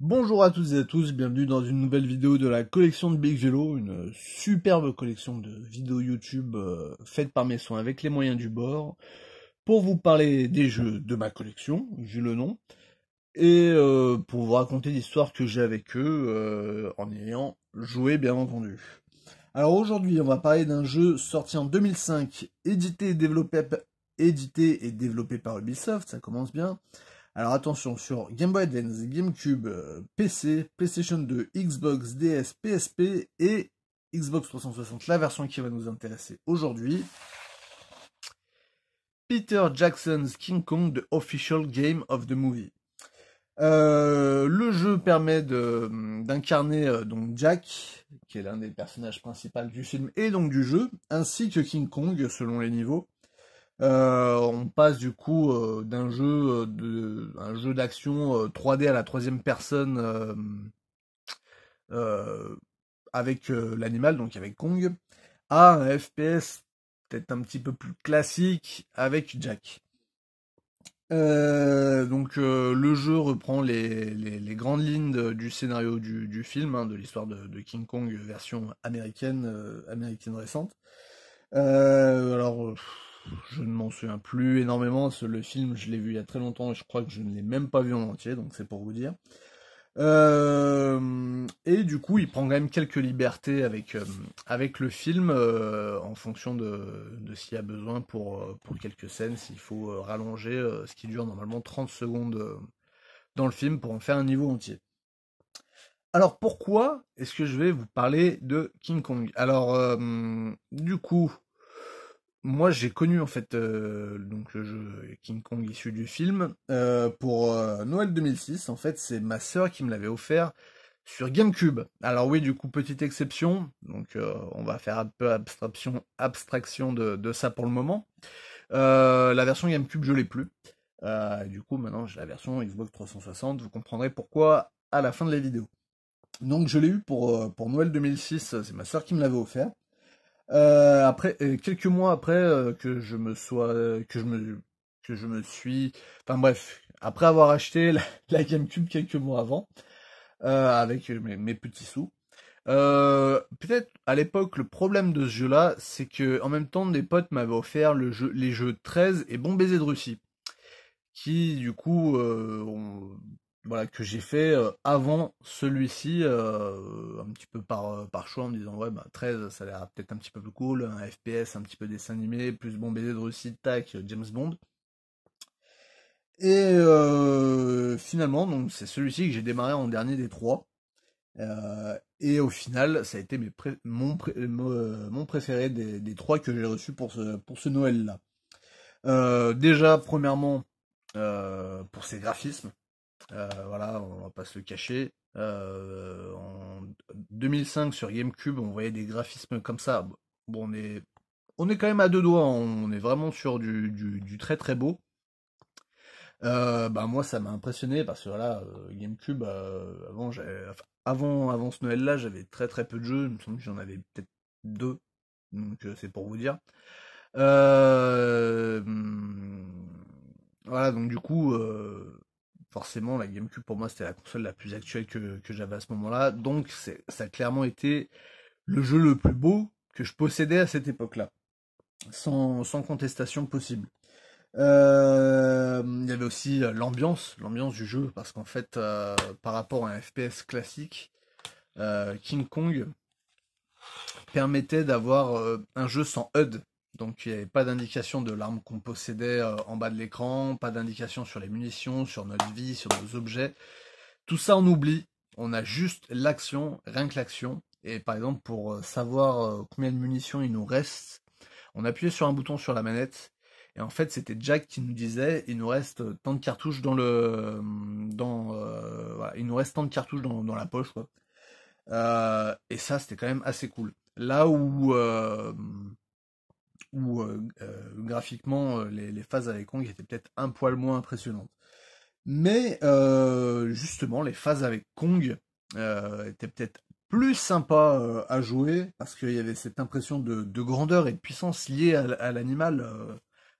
Bonjour à toutes et à tous, bienvenue dans une nouvelle vidéo de la collection de Big Vélo, une superbe collection de vidéos YouTube euh, faites par mes soins avec les moyens du bord, pour vous parler des jeux de ma collection, vu le nom, et euh, pour vous raconter l'histoire que j'ai avec eux euh, en ayant joué bien entendu. Alors aujourd'hui on va parler d'un jeu sorti en 2005, édité édité et développé par Ubisoft, ça commence bien, alors attention, sur Game Boy Advance, GameCube, euh, PC, PlayStation 2, Xbox, DS, PSP et Xbox 360, la version qui va nous intéresser aujourd'hui. Peter Jackson's King Kong, The Official Game of the Movie. Euh, le jeu permet d'incarner euh, donc Jack, qui est l'un des personnages principaux du film et donc du jeu, ainsi que King Kong selon les niveaux. Euh, on passe du coup euh, d'un jeu euh, de un jeu d'action 3D à la troisième personne avec l'animal, donc avec Kong, à un FPS peut-être un petit peu plus classique avec Jack. donc le jeu reprend les, les, grandes lignes du scénario du, du film, hein, de l'histoire de, de, King Kong version américaine, américaine récente. alors je ne m'en souviens plus énormément. Le film, je l'ai vu il y a très longtemps et je crois que je ne l'ai même pas vu en entier, donc c'est pour vous dire. Euh, et du coup, il prend quand même quelques libertés avec, euh, avec le film euh, en fonction de, de s'il y a besoin pour, pour quelques scènes, s'il faut rallonger ce qui dure normalement 30 secondes dans le film pour en faire un niveau entier. Alors pourquoi est-ce que je vais vous parler de King Kong Alors du coup, moi j'ai connu en fait euh, donc le jeu King Kong issu du film euh, pour euh, Noël 2006 en fait c'est ma sœur qui me l'avait offert sur GameCube. Alors oui du coup petite exception donc on va faire un peu abstraction abstraction de, ça pour le moment. la version GameCube je l'ai plus. du coup maintenant j'ai la version Xbox 360 vous comprendrez pourquoi à la fin de la vidéo. Donc je l'ai eu pour pour Noël 2006 c'est ma sœur qui me l'avait offert. Euh, après, euh, quelques mois après euh, que je me sois, que je me, que je me suis, enfin bref, après avoir acheté la, GameCube quelques mois avant, avec mes, petits sous. Peut-être à l'époque le problème de ce jeu-là, c'est que en même temps des potes m'avaient offert le jeu, les jeux 13 et Bon baiser de Russie qui du coup voilà que j'ai fait euh, avant celui-ci euh, un petit peu par euh, par choix en me disant ouais 13 bah, ça a l'air peut-être un petit peu plus cool un FPS un petit peu dessin animé plus bon baiser de Russie tac James Bond et finalement donc c'est celui-ci que j'ai démarré en dernier des trois et au final ça a été mes mon, préféré des, trois que j'ai reçu pour ce pour ce Noël là déjà premièrement pour ses graphismes euh, voilà, on va pas se le cacher. Euh, en 2005 sur GameCube, on voyait des graphismes comme ça. Bon, on est, on est quand même à deux doigts. Hein. On est vraiment sur du, du, très très beau. Euh, bah moi ça m'a impressionné parce que voilà GameCube avant avant avant ce Noël là j'avais très très peu de jeux il me semble que j'en avais peut-être deux donc c'est pour vous dire hum, voilà donc du coup forcément, la GameCube pour moi c'était la console la plus actuelle que, j'avais à ce moment-là. Donc ça a clairement été le jeu le plus beau que je possédais à cette époque-là. Sans, contestation possible. Euh, il y avait aussi euh, l'ambiance, l'ambiance du jeu, parce qu'en fait, euh, par rapport à un FPS classique, King Kong permettait d'avoir un jeu sans HUD. Donc il n'y avait pas d'indication de l'arme qu'on possédait euh, en bas de l'écran, pas d'indication sur les munitions, sur notre vie, sur nos objets. Tout ça on oublie. On a juste l'action, rien que l'action. Et par exemple pour euh, savoir euh, combien de munitions il nous reste, on appuyait sur un bouton sur la manette. Et en fait c'était Jack qui nous disait il nous reste tant de cartouches dans le dans il nous reste tant de cartouches dans, la poche quoi. et ça c'était quand même assez cool. Là où où euh, euh, graphiquement euh, les, phases avec Kong étaient peut-être un poil moins impressionnantes. Mais justement, les phases avec Kong étaient peut-être plus sympas à jouer parce qu'il y avait cette impression de, grandeur et de puissance liée à, l'animal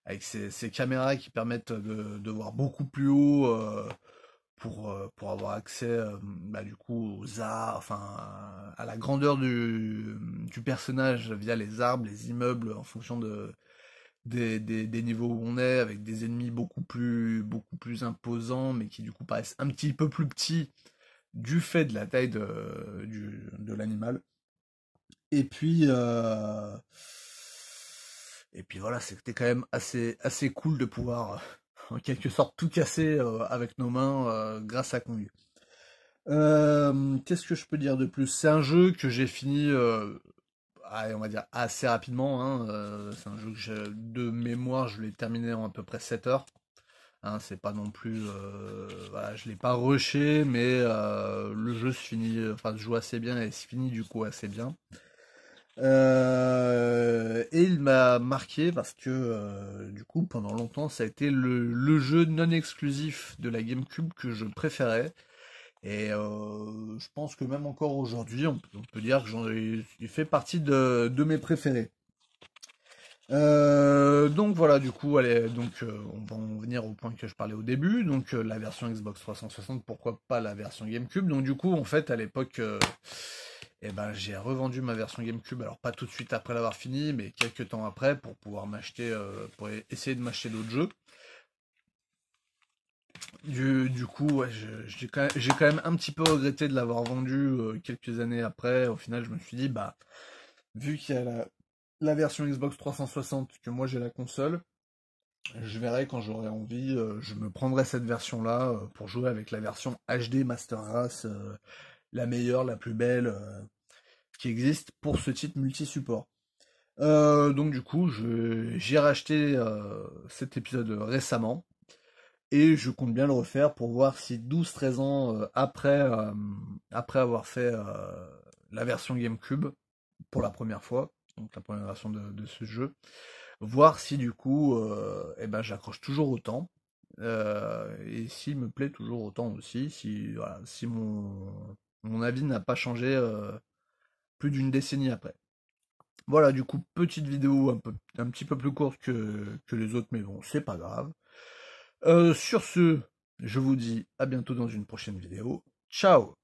avec ces, caméras qui permettent de voir beaucoup plus haut pour, euh, pour avoir accès euh, bah, du coup aux arts, enfin à la grandeur du, du, personnage via les arbres, les immeubles, en fonction de, des, niveaux où on est, avec des ennemis beaucoup plus, beaucoup plus imposants, mais qui du coup paraissent un petit peu plus petits du fait de la taille de, du, de l'animal. Et puis, euh, et puis voilà, c'était quand même assez, assez cool de pouvoir en quelque sorte tout casser euh, avec nos mains euh, grâce à Kong. Euh, qu'est-ce que je peux dire de plus C'est un jeu que j'ai fini on va dire assez rapidement. Hein, c'est un jeu que de mémoire, je l'ai terminé en à peu près 7 heures. Hein, c'est pas non plus. je l'ai pas rushé, mais le jeu se finit. Enfin, se joue assez bien et se finit du coup assez bien. Euh, et il m'a marqué parce que euh, du coup pendant longtemps ça a été le, le, jeu non exclusif de la GameCube que je préférais. Et euh, je pense que même encore aujourd'hui, on, peut dire que j'en il fait partie de, de mes préférés. Euh, donc voilà, du coup, allez, donc euh, on va en venir au point que je parlais au début. Donc la version Xbox 360, pourquoi pas la version GameCube. Donc du coup, en fait, à l'époque, et eh ben j'ai revendu ma version GameCube, alors pas tout de suite après l'avoir fini, mais quelques temps après pour pouvoir m'acheter, euh, pour e-, essayer de m'acheter d'autres jeux. Du, du coup, j'ai quand, même un petit peu regretté de l'avoir vendu euh, quelques années après. Au final, je me suis dit, bah, vu qu'il y a la, version Xbox 360, que moi j'ai la console, je verrai quand j'aurai envie, euh, je me prendrai cette version-là pour jouer avec la version HD Master Race la meilleure, la plus belle euh, qui existe pour ce titre multi-support. Euh, donc du coup, j'ai racheté euh, cet épisode récemment et je compte bien le refaire pour voir si 12-13 ans après, après avoir fait la version GameCube pour la première fois, donc la première version de, ce jeu, voir si du coup, eh ben, j'accroche toujours autant. et s'il me plaît toujours autant aussi, si, voilà, si mon, mon avis n'a pas changé euh, plus d'une décennie après. Voilà, du coup, petite vidéo un, peu, petit peu plus courte que, que les autres, mais bon, c'est pas grave. Euh, sur ce, je vous dis à bientôt dans une prochaine vidéo. Ciao